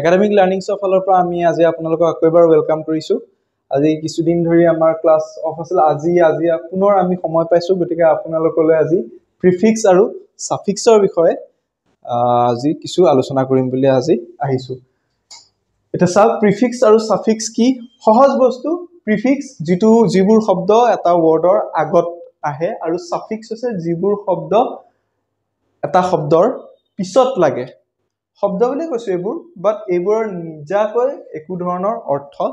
academic লাৰ্ণিংছৰ ফালৰ পৰা আমি আজি আপোনালোকক আকৌ এবাৰ ৱেলকাম কৰিছোঁ আজি কিছুদিন ধৰি আমাৰ ক্লাছ অফ আছিল আজি আজি পুনৰ আমি সময় পাইছোঁ গতিকে আপোনালোকলৈ আজি প্ৰিফিক্স আৰু চাফিক্সৰ বিষয়ে আজি কিছু আলোচনা কৰিম বুলি আজি আহিছোঁ এতিয়া চাওক প্ৰিফিক্স আৰু চাফিক্স কি সহজ বস্তু প্ৰিফিক্স যিটো যিবোৰ শব্দ এটা ৱৰ্ডৰ আগত আহে আৰু চাফিক্স হৈছে যিবোৰ শব্দ এটা শব্দৰ পিছত লাগে শব্দ বুলিয়ে কৈছোঁ এইবোৰ বাট এইবোৰৰ নিজাকৈ একো ধৰণৰ অৰ্থ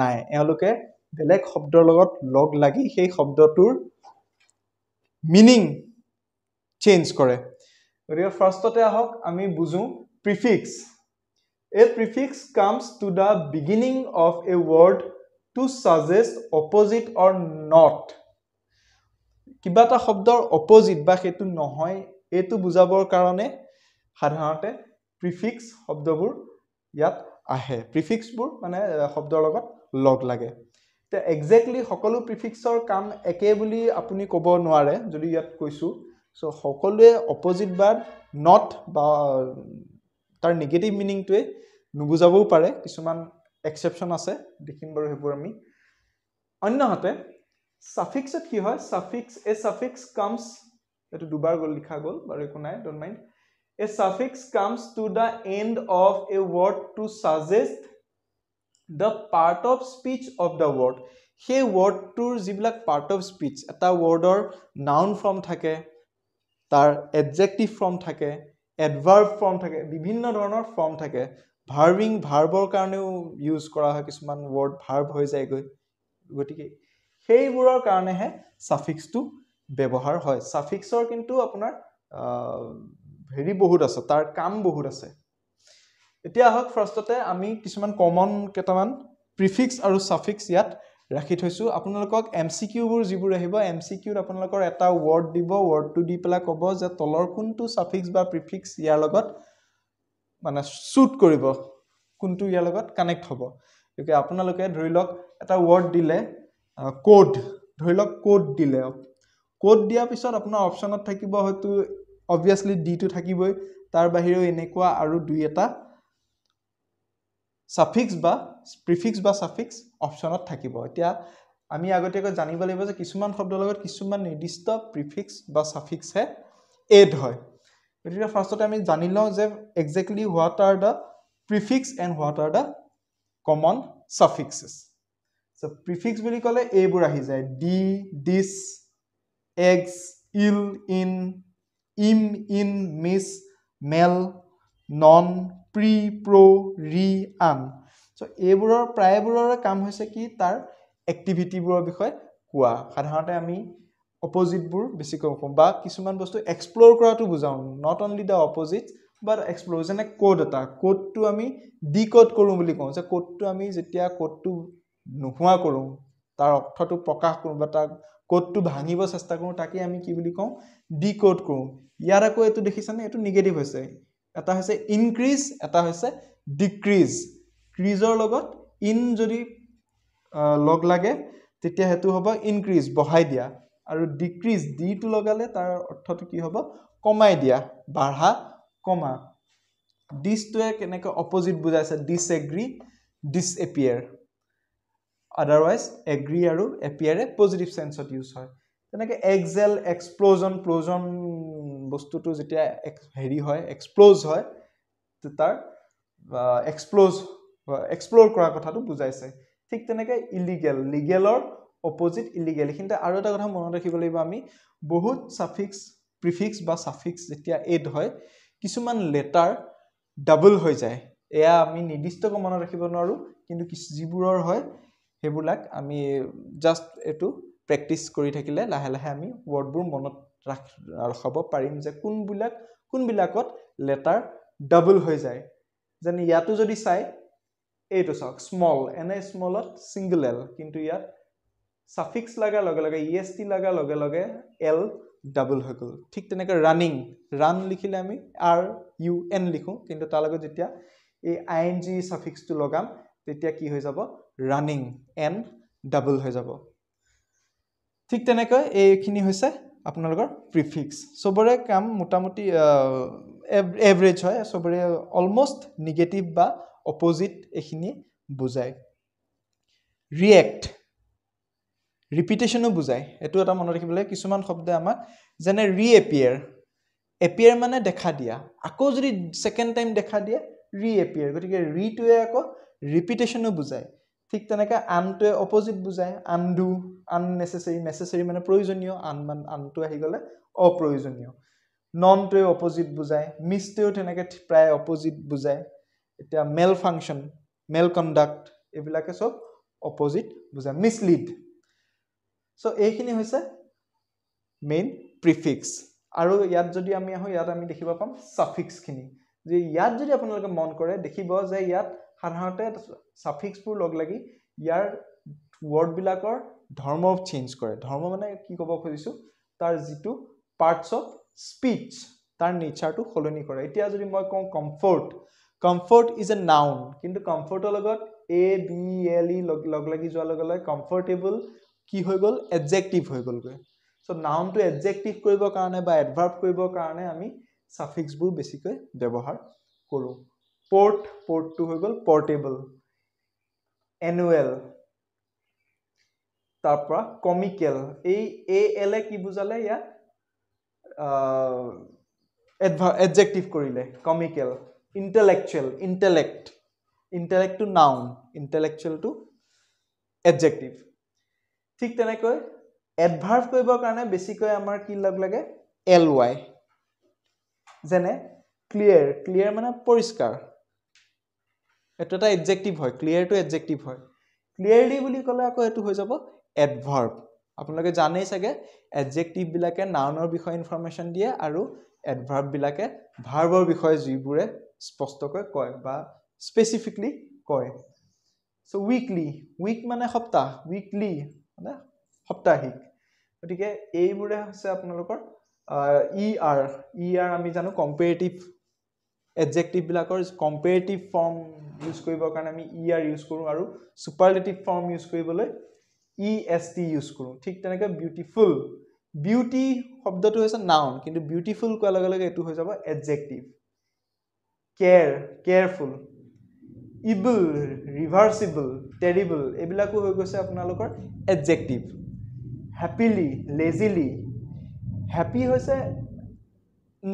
নাই এওঁলোকে বেলেগ শব্দৰ লগত লগ লাগি সেই শব্দটোৰ মিনিং চেঞ্জ কৰে গতিকে ফাৰ্ষ্টতে আহক আমি বুজো prefix a prefix comes to the beginning of a word to suggest opposite or not কিবা এটা শব্দৰ অপজিট বা সেইটো নহয় এইটো বুজাবৰ কাৰণে সাধাৰণতে প্ৰিফিক্স শব্দবোৰ ইয়াত আহে প্ৰিফিক্সবোৰ মানে শব্দৰ লগত লগ লাগে এতিয়া একজেক্টলি সকলো প্ৰিফিক্সৰ কাম একে বুলি আপুনি ক'ব নোৱাৰে যদি ইয়াত কৈছোঁ চ' সকলোৱে অপজিট বা নট বা তাৰ নিগেটিভ মিনিংটোৱে নুবুজাবও পাৰে কিছুমান একচেপশ্যন আছে দেখিম বাৰু সেইবোৰ আমি অন্যহাতে ছাফিক্সত কি হয় ছাফিক্স এ ছাফিক্স কামছ এইটো দুবাৰ গ'ল লিখা গ'ল বাৰু একো নাই don't mind a suffix comes to the end of a word to suggest the part of speech of the word সেই ৱৰ্ডটোৰ যিবিলাক পাৰ্ট অফ স্পীচ এটা ৱৰ্ডৰ নাউন ফৰ্ম থাকে তাৰ এডজেক্টিভ ফৰ্ম থাকে এডভাৰ্ভ ফৰ্ম থাকে বিভিন্ন ধৰণৰ ফৰ্ম থাকে ভাৰ্ভিং ভাৰ্ভৰ কাৰণেও ইউজ কৰা হয় কিছুমান ৱৰ্ড ভাৰ্ভ হৈ যায়গৈ গতিকে সেইবোৰৰ কাৰণেহে চাফিক্সটো ব্যৱহাৰ হয় চাফিক্সৰ কিন্তু আপোনাৰ হেৰি বহুত আছে তাৰ কাম বহুত আছে এতিয়া আহক ফাৰ্ষ্টতে আমি কিছুমান কমন কেইটামান প্ৰিফিক্স আৰু চাফিক্স ইয়াত ৰাখি থৈছোঁ আপোনালোকক এম চি কিউবোৰ যিবোৰ আহিব এম চি কিউত আপোনালোকৰ এটা ৱৰ্ড দিব ৱৰ্ডটো দি পেলাই ক'ব যে তলৰ কোনটো চাফিক্স বা প্ৰিফিক্স ইয়াৰ লগত মানে শ্বুট কৰিব কোনটো ইয়াৰ লগত কানেক্ট হ'ব গতিকে আপোনালোকে ধৰি লওক এটা ৱৰ্ড দিলে ক'ড ধৰি লওক ক'ড দিলে ক'ড দিয়াৰ পিছত আপোনাৰ অপশ্যনত থাকিব হয়তো অবভিয়াছলি ডিটো থাকিবই তাৰ বাহিৰেও এনেকুৱা আৰু দুই এটা চাফিক্স বা প্ৰিফিক্স বা ছাফিক্স অপশ্যনত থাকিব এতিয়া আমি আগতীয়াকৈ জানিব লাগিব যে কিছুমান শব্দৰ লগত কিছুমান নিৰ্দিষ্ট প্ৰিফিক্স বা ছাফিক্সহে এড হয় গতিকে ফাৰ্ষ্টতে আমি জানি লওঁ যে exactly what are the prefix and what are the common suffixes so' prefix বুলি ক'লে এইবোৰ আহি যায় ডি ডিছ এগছ il in im in mis mal non pre pro re un চ' এইবোৰৰ প্ৰায়বোৰৰ কাম হৈছে কি তাৰ এক্টিভিটিবোৰৰ বিষয়ে কোৱা সাধাৰণতে আমি অপজিটবোৰ বেছিকৈ কওঁ বা কিছুমান বস্তু এক্সপ্ল'ৰ কৰাটো বুজাওঁ not only the opposite but explore যেনে ক'ড এটা ক'ডটো আমি ডি ক'ড কৰোঁ বুলি কওঁ যে ক'ডটো আমি যেতিয়া ক'ডটো নোহোৱা কৰোঁ তাৰ অৰ্থটো প্ৰকাশ কৰোঁ বা তাক কোডটো ভাঙিব চেষ্টা কৰোঁ তাকে আমি কি বুলি কওঁ ডি কোড কৰোঁ ইয়াৰ আকৌ এইটো দেখিছানে এইটো নিগেটিভ হৈছে এটা হৈছে ইনক্ৰিজ এটা হৈছে ডিক্ৰিজ ক্ৰিজৰ লগত ইন যদি লগ লাগে তেতিয়া সেইটো হ'ব ইনক্ৰিজ বঢ়াই দিয়া আৰু ডিক্ৰিজ ডিটো লগালে তাৰ অৰ্থটো কি হ'ব কমাই দিয়া বাঢ়া কমা ডিছটোৱে কেনেকৈ অপজিট বুজাইছে dis agree dis appear otherwise agree আৰু এপিয়াৰে পজিটিভ চেঞ্চত ইউজ হয় তেনেকৈ এক্সেল এক্সপ্ল'জন প্ল'জন বস্তুটো যেতিয়া হেৰি হয় এক্সপ্ল'জ হয় তাৰ এক্সপ্ল'জ এক্সপ্ল'ৰ কৰা কথাটো বুজাইছে ঠিক তেনেকৈ ইলিগেল লিগেলৰ অপজিট ইলিগেল এইখিনিতে আৰু এটা কথা মনত ৰাখিব লাগিব আমি বহুত চাফিক্স প্ৰিফিক্স বা চাফিক্স যেতিয়া এইড হয় কিছুমান লেটাৰ ডাবল হৈ যায় এয়া আমি নিৰ্দিষ্টকৈ মনত ৰাখিব নোৱাৰোঁ কিন্তু যিবোৰৰ হয় সেইবিলাক আমি জাষ্ট এইটো প্ৰেক্টিচ কৰি থাকিলে লাহে লাহে আমি ৱৰ্ডবোৰ মনত ৰাখ ৰখাব পাৰিম যে কোনবিলাক কোনবিলাকত লেটাৰ ডাবল হৈ যায় যেনে ইয়াতো যদি চাই এইটো চাওক স্মল এনে স্মলত ছিংগল এল কিন্তু ইয়াত চাফিক্স লগাৰ লগে লগে ই এছ টি লগাৰ লগে লগে এল ডাবল হৈ গ'ল ঠিক তেনেকৈ ৰানিং ৰাণ লিখিলে আমি আৰ ইউ এন লিখোঁ কিন্তু তাৰ লগত যেতিয়া এই আই এন জি চাফিক্সটো লগাম তেতিয়া কি হৈ যাব ৰানিং এন ডাবল হৈ যাব ঠিক তেনেকৈ এইখিনি হৈছে আপোনালোকৰ প্ৰিফিক্স চবৰে কাম মোটামুটি এভৰেজ হয় চবৰে অলম'ষ্ট নিগেটিভ বা অপ'জিট এইখিনি বুজায় ৰিয়েক্ট ৰিপিটেশ্যনো বুজায় এইটো এটা মনত ৰাখিব লাগে কিছুমান শব্দই আমাক যেনে ৰি এপিয়াৰ এপিয়াৰ মানে দেখা দিয়া আকৌ যদি ছেকেণ্ড টাইম দেখা দিয়ে ৰি এপিয়াৰ গতিকে ৰিটোৱে আকৌ ৰিপিটেশ্যনো বুজায় ঠিক তেনেকৈ আনটোৱে অপজিট বুজায় আনডু আননেচেচেৰী নেচেচেৰী মানে প্ৰয়োজনীয় আন মান আনটো আহি গ'লে অপ্ৰয়োজনীয় ননটোৱে অপজিট বুজায় মিছটোৱেও তেনেকৈ প্ৰায় অপজিট বুজায় এতিয়া মেল ফাংচন মেল কণ্ডাক্ট এইবিলাকে চব অপজিট বুজায় মিছলিড চ' এইখিনি হৈছে মেইন প্ৰিফিক্স আৰু ইয়াত যদি আমি আহোঁ ইয়াত আমি দেখিব পাম চাফিক্সখিনি যে ইয়াত যদি আপোনালোকে মন কৰে দেখিব যে ইয়াত সাধাৰণতে চাফিক্সবোৰ লগ লাগি ইয়াৰ ৱৰ্ডবিলাকৰ ধৰ্ম চেঞ্জ কৰে ধৰ্ম মানে কি ক'ব খুজিছোঁ তাৰ যিটো পাৰ্টছ অফ স্পীচ তাৰ নেচাৰটো সলনি কৰে এতিয়া যদি মই কওঁ comfort comfort is a noun কিন্তু কমফৰ্টৰ লগত এ বি এল ই লগ লাগি যোৱাৰ লগে লগে কমফৰ্টেবল কি হৈ গ'ল এডজেক্টিভ হৈ গ'লগৈ চ' নাউনটো এডজেক্টিভ কৰিবৰ কাৰণে বা এডভাৰ্ভ কৰিবৰ কাৰণে আমি চাফিক্সবোৰ বেছিকৈ ব্যৱহাৰ কৰোঁ পৰ্ট পৰ্টটো হৈ গ'ল পৰ্টেবল এনুৱেল তাৰপৰা কমিকেল এই এ এলে কি বুজালে ইয়াত এডভা এডজেক্টিভ কৰিলে কমিকেল ইণ্টেলেকচুৱেল ইণ্টেলেক্ট ইণ্টেলেক্টটো নাউন ইণ্টেলেকচুৱেলটো এডজেক্টিভ ঠিক তেনেকৈ এডভাৰ্ভ কৰিবৰ কাৰণে বেছিকৈ আমাৰ কি লগ লাগে এল ৱাই যেনে ক্লিয়েৰ ক্লিয়েৰ মানে পৰিষ্কাৰ এইটো এটা এডজেক্টিভ হয় ক্লিয়াৰটো এডজেক্টিভ হয় ক্লিয়াৰলি বুলি ক'লে আকৌ এইটো হৈ যাব এডভাৰ্ব আপোনালোকে জানেই চাগে এডজেক্টিভবিলাকে নাউনৰ বিষয়ে ইনফৰ্মেশ্যন দিয়ে আৰু এডভাৰ্ববিলাকে ভাৰ্বৰ বিষয়ে যিবোৰে স্পষ্টকৈ কয় বা স্পেচিফিকলি কয় চ' উইকলি উইক মানে সপ্তাহ উইকলি মানে সপ্তাহিক গতিকে এইবোৰে হৈছে আপোনালোকৰ ই আৰ ই আৰ আমি জানো কম্পেৰেটিভ এডজেক্টিভবিলাকৰ কম্পেৰেটিভ ফৰ্ম ইউজ কৰিবৰ কাৰণে আমি ই আৰ ইউজ কৰোঁ আৰু ছুপাৰলেটিভ ফৰ্ম ইউজ কৰিবলৈ ই এছ টি ইউজ কৰোঁ ঠিক তেনেকৈ বিউটিফুল বিউটি শব্দটো হৈছে নাউন কিন্তু বিউটিফুল কোৱাৰ লগে লগে এইটো হৈ যাব এডজেক্টিভ কেয়াৰ কেয়াৰফুল ইবল ৰিভাৰ্চিবল টেৰিবল এইবিলাকো হৈ গৈছে আপোনালোকৰ এডজেক্টিভ হেপিলি লেজিলি হেপী হৈছে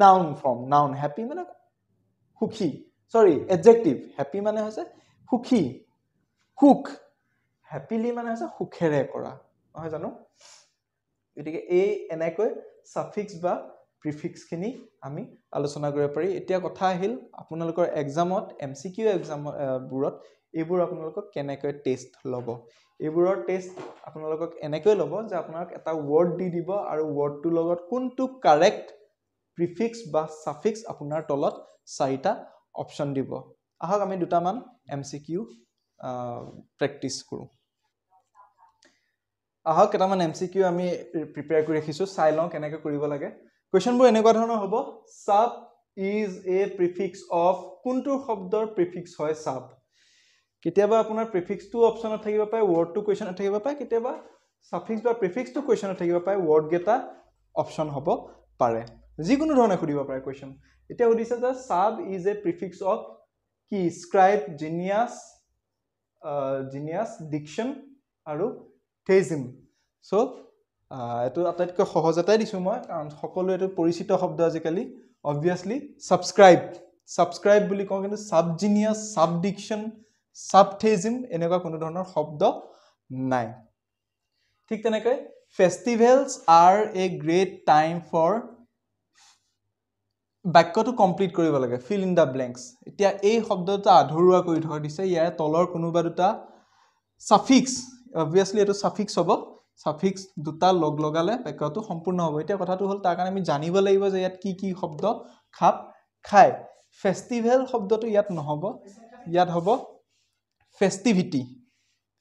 নাউন ফৰ্ম নাউন হেপী মানে সুখী চৰি এডজেক্টিভ হেপী মানে হৈছে সুখী সুখ হেপিলি মানে হৈছে সুখেৰে কৰা নহয় জানো গতিকে এই এনেকৈ ছাফিক্স বা প্ৰিফিক্সখিনি আমি আলোচনা কৰিব পাৰি এতিয়া কথা আহিল আপোনালোকৰ এক্সামত এম চি কিউ এক্সামবোৰত এইবোৰ আপোনালোকক কেনেকৈ টেষ্ট ল'ব এইবোৰৰ টেষ্ট আপোনালোকক এনেকৈ ল'ব যে আপোনাক এটা ৱৰ্ড দি দিব আৰু ৱৰ্ডটোৰ লগত কোনটো কাৰেক্ট প্ৰিফিক্স বা চাফিক্স আপোনাৰ তলত চাৰিটা অপশ্যন দিব আহক আমি দুটামান এম চি কিউ প্ৰেক্টিচ কৰোঁ আহক কেইটামান এম চি কিউ আমি প্ৰিপেয়াৰ কৰি ৰাখিছোঁ চাই লওঁ কেনেকৈ কৰিব লাগে কুৱেশ্যনবোৰ এনেকুৱা ধৰণৰ হ'ব sub is a prefix of কোনটোৰ শব্দৰ প্ৰিফিক্স হয় চাব কেতিয়াবা আপোনাৰ প্ৰিফিক্সটো অপশ্যনত থাকিব পাৰে ৱৰ্ডটো কুৱেশ্যনত থাকিব পাৰে কেতিয়াবা চাফিক্স বা প্ৰিফিক্সটো কুৱেশ্যনত থাকিব পাৰে ৱৰ্ডকেইটা অপশ্যন হ'ব পাৰে যিকোনো ধৰণে সুধিব পাৰে কুৱেশ্যন এতিয়া সুধিছে যে sub is a prefix of কি স্ক্ৰাইব জিনিয়াছ জিনিয়াছ ডিকশ্যন আৰু থেজিম চ' এইটো আটাইতকৈ সহজতে দিছোঁ মই কাৰণ সকলোৱে এইটো পৰিচিত শব্দ আজিকালি অবভিয়াছলি ছাবস্ক্ৰাইব ছাবস্ক্ৰাইব বুলি কওঁ কিন্তু sub genius sub diction sub থেজিম এনেকুৱা কোনো ধৰণৰ শব্দ নাই ঠিক তেনেকৈ festivals are a great time for বাক্যটো কমপ্লিট কৰিব লাগে ফিল ইন দ্য ব্লেংকছ এতিয়া এই শব্দ দুটা আধৰুৱা কৰি থৈ দিছে ইয়াৰে তলৰ কোনোবা দুটা চাফিক্স অভিয়াছলি এইটো চাফিক্স হ'ব চাফিক্স দুটা লগ লগালে বাক্যটো সম্পূৰ্ণ হ'ব এতিয়া কথাটো হ'ল তাৰ কাৰণে আমি জানিব লাগিব যে ইয়াত কি কি শব্দ খাপ খায় ফেষ্টিভেল শব্দটো ইয়াত নহ'ব ইয়াত হ'ব ফেষ্টিভিটি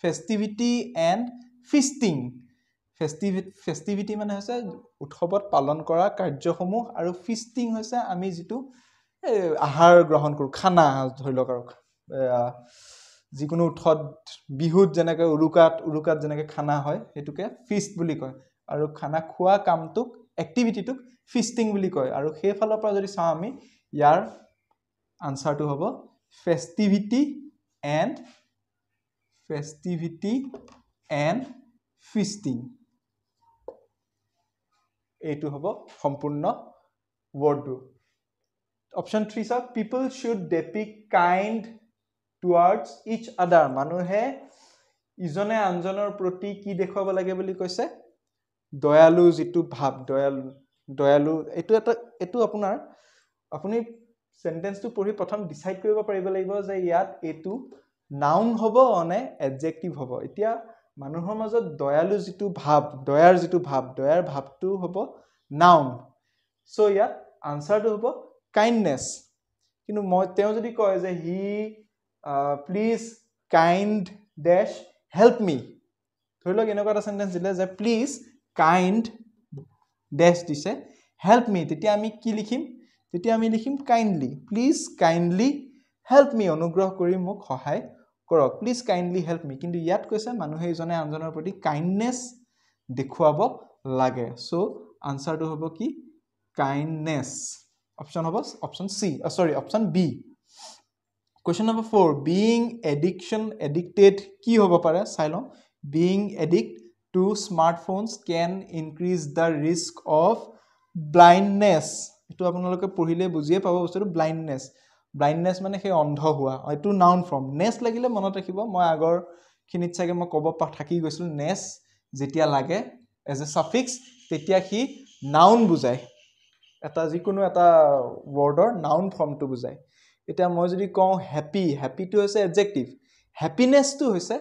ফেষ্টিভিটি এণ্ড ফিষ্টিং ফেষ্টিভি ফেষ্টিভিটি মানে হৈছে উৎসৱত পালন কৰা কাৰ্যসমূহ আৰু ফিষ্টিং হৈছে আমি যিটো এই আহাৰ গ্ৰহণ কৰোঁ খানা ধৰি লওক আৰু যিকোনো উৎসৱ বিহুত যেনেকৈ উৰুকাত উৰুকাত যেনেকৈ খানা হয় সেইটোকে ফিষ্ট বুলি কয় আৰু খানা খোৱা কামটোক এক্টিভিটিটোক ফিষ্টিং বুলি কয় আৰু সেইফালৰ পৰা যদি চাওঁ আমি ইয়াৰ আনচাৰটো হ'ব ফেষ্টিভিটি এণ্ড ফেষ্টিভিটি এণ্ড ফিষ্টিং এইটো হ'ব সম্পূৰ্ণ ৱৰ্ডটো অপশ্যন থ্ৰী চাওক people should depict kind towards each other মানুহে ইজনে আনজনৰ প্ৰতি কি দেখুৱাব লাগে বুলি কৈছে দয়ালু যিটো ভাৱ দয়ালু দয়ালু এইটো এটা এইটো আপোনাৰ আপুনি চেণ্টেঞ্চটো পঢ়ি প্ৰথম ডিচাইড কৰিব পাৰিব লাগিব যে ইয়াত এইটো নাউন হ'ব নে এডজেক্টিভ হ'ব এতিয়া মানুহৰ মাজত দয়ালু যিটো ভাৱ দয়াৰ যিটো ভাৱ দয়াৰ ভাৱটো হ'ব নাউন চ' ইয়াত আনচাৰটো হ'ব কাইণ্ডনেছ কিন্তু মই তেওঁ যদি কয় যে he please kindness help me ধৰি লওক এনেকুৱা এটা চেণ্টেঞ্চ দিলে যে প্লিজ কাইণ্ড ডেছ দিছে হেল্প মি তেতিয়া আমি কি লিখিম তেতিয়া আমি লিখিম kindly please kindly help me অনুগ্ৰহ কৰি মোক সহায় কৰক প্লিজ কাইণ্ডলি হেল্প মি কিন্তু ইয়াত কৈছে মানুহে ইজনে আনজনৰ প্ৰতি কাইণ্ডনেছ দেখুৱাব লাগে চ' আনচাৰটো হ'ব কি কাইণ্ডনেছ অপশ্যন হ'ব option C sorry option B question number for being addiction addicted কি হ'ব পাৰে চাই লওঁ being addict to smartphones can increase the risk of blindness এইটো আপোনালোকে পঢ়িলে বুজিয়ে পাব বস্তুটো ব্লাইণ্ডনেছ ব্লাইণ্ডনেছ মানে সেই অন্ধ হোৱা এইটো নাউন ফৰ্ম নেচ লাগিলে মনত ৰাখিব মই আগৰখিনিত চাগে মই ক'ব থাকি গৈছিলোঁ নেচ যেতিয়া লাগে এজ এ চাফিক্স তেতিয়া সি নাউন বুজায় এটা যিকোনো এটা ৱৰ্ডৰ নাউন ফৰ্মটো বুজায় এতিয়া মই যদি কওঁ হেপী হেপীটো হৈছে এডজেক্টিভ হেপিনেছটো হৈছে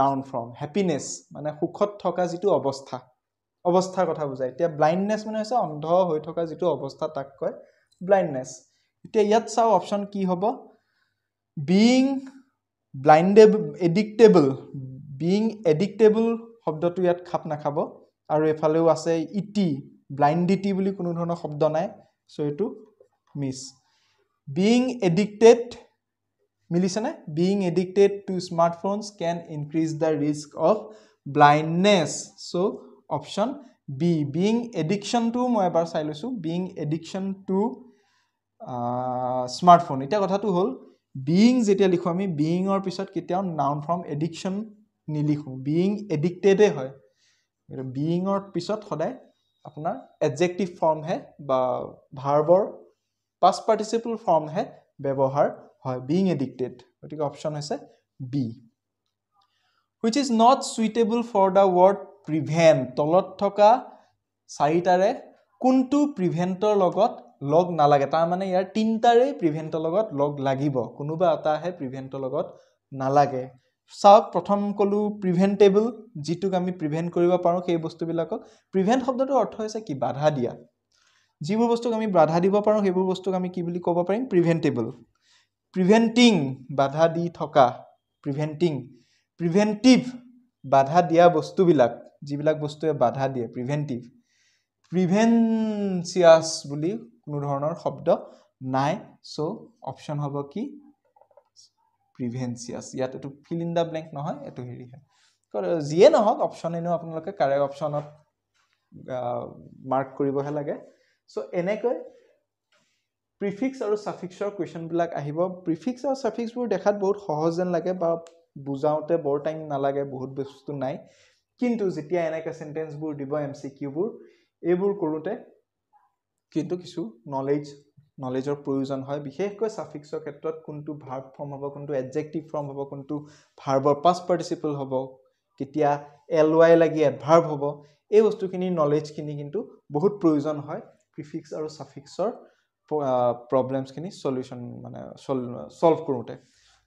নাউন ফৰ্ম হেপিনেছ মানে সুখত থকা যিটো অৱস্থা অৱস্থাৰ কথা বুজায় এতিয়া ব্লাইণ্ডনেছ মানে হৈছে অন্ধ হৈ থকা যিটো অৱস্থা তাক কয় ব্লাইণ্ডনেছ এতিয়া ইয়াত চাওঁ অপশ্যন কি হ'ব বিইং ব্লাইণ্ডেব এডিক্টেবল বিং এডিক্টেবল শব্দটো ইয়াত খাপ নাখাব আৰু এফালেও আছে ইটি e ব্লাইণ্ডিটি বুলি কোনো ধৰণৰ শব্দ নাই চ' এইটো মিছ বিং এডিক্টেড মিলিছেনে being addicted to smartphones can increase the risk of blindness so' option B being এডিকশ্যনটো মই এবাৰ চাই লৈছোঁ বিং এডিকশ্যন টু স্মাৰ্টফোন এতিয়া কথাটো হ'ল বিয়িং যেতিয়া লিখোঁ আমি বিয়িঙৰ পিছত কেতিয়াও নাউন ফ্ৰম এডিকশ্যন নিলিখোঁ বিয়িং এডিক্টেডে হয় গতিকে বিয়িঙৰ পিছত সদায় আপোনাৰ এডজেক্টিভ ফৰ্মহে বা ভাৰ্বৰ পাষ্ট পাৰ্টিচিপল ফৰ্মহে ব্যৱহাৰ হয় বিয়িং এডিক্টেড গতিকে অপশ্যন হৈছে B which is not suitable for the word prevent তলত থকা চাৰিটাৰে কোনটো প্ৰিভেণ্টৰ লগত লগ নালাগে তাৰমানে ইয়াৰ তিনিটাৰে প্ৰিভেণ্টৰ লগত লগ লাগিব কোনোবা এটাহে প্ৰিভেণ্টৰ লগত নালাগে চাওক প্ৰথম ক'লোঁ প্ৰিভেণ্টেবল যিটোক আমি প্ৰিভেণ্ট কৰিব পাৰোঁ সেই বস্তুবিলাকক প্ৰিভেণ্ট শব্দটোৰ অৰ্থ হৈছে কি বাধা দিয়া যিবোৰ বস্তুক আমি বাধা দিব পাৰোঁ সেইবোৰ বস্তুক আমি কি বুলি ক'ব পাৰিম প্ৰিভেণ্টেবল প্ৰিভেণ্টিং বাধা দি থকা প্ৰিভেণ্টিং প্ৰিভেণ্টিভ বাধা দিয়া বস্তুবিলাক যিবিলাক বস্তুৱে বাধা দিয়ে প্ৰিভেণ্টিভ প্ৰিভেঞ্চিয়াছ বুলি কোনো ধৰণৰ শব্দ নাই চ' অপশ্যন হ'ব কি প্ৰিভেঞ্চিয়াছ ইয়াত এইটো ফিল ইন দ্য ব্লেংক নহয় এইটো হেৰি হয় যিয়ে নহওক অপশ্যন এনেও আপোনালোকে কাৰেক্ট অপশ্যনত মাৰ্ক কৰিবহে লাগে চ' এনেকৈ প্ৰিফিক্স আৰু ছাফিক্সৰ কুৱেশ্যনবিলাক আহিব প্ৰিফিক্স আৰু ছাফিক্সবোৰ দেখাত বহুত সহজ যেন লাগে বা বুজাওঁতে বৰ টাইম নালাগে বহুত বস্তু নাই কিন্তু যেতিয়া এনেকৈ চেণ্টেঞ্চবোৰ দিব এম চি কিউবোৰ এইবোৰ কৰোঁতে কিন্তু কিছু নলেজ নলেজৰ প্ৰয়োজন হয় বিশেষকৈ চাফিক্সৰ ক্ষেত্ৰত কোনটো ভাৰ্ব ফৰ্ম হ'ব কোনটো এডজেক্টিভ ফৰ্ম হ'ব কোনটো ভাৰ্বৰ পাষ্ট পাৰ্টিচিপল হ'ব কেতিয়া এল ৱাই লাগি এডভাৰ্ব হ'ব এই বস্তুখিনিৰ নলেজখিনি কিন্তু বহুত প্ৰয়োজন হয় প্ৰিফিক্স আৰু চাফিক্সৰ প্ৰব্লেমছখিনি চলিউশ্যন মানে চল্ভ কৰোঁতে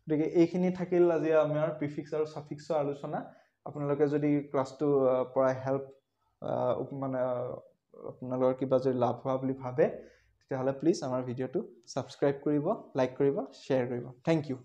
গতিকে এইখিনি থাকিল আজি আমাৰ প্ৰিফিক্স আৰু চাফিক্সৰ আলোচনা আপোনালোকে যদি ক্লাছটোৰ পৰা হেল্প মানে আপোনালোকৰ কিবা যদি লাভ হোৱা বুলি ভাবে তেতিয়াহ'লে প্লিজ আমাৰ ভিডিঅ'টো ছাবস্ক্ৰাইব কৰিব লাইক কৰিব শ্বেয়াৰ কৰিব থেংক ইউ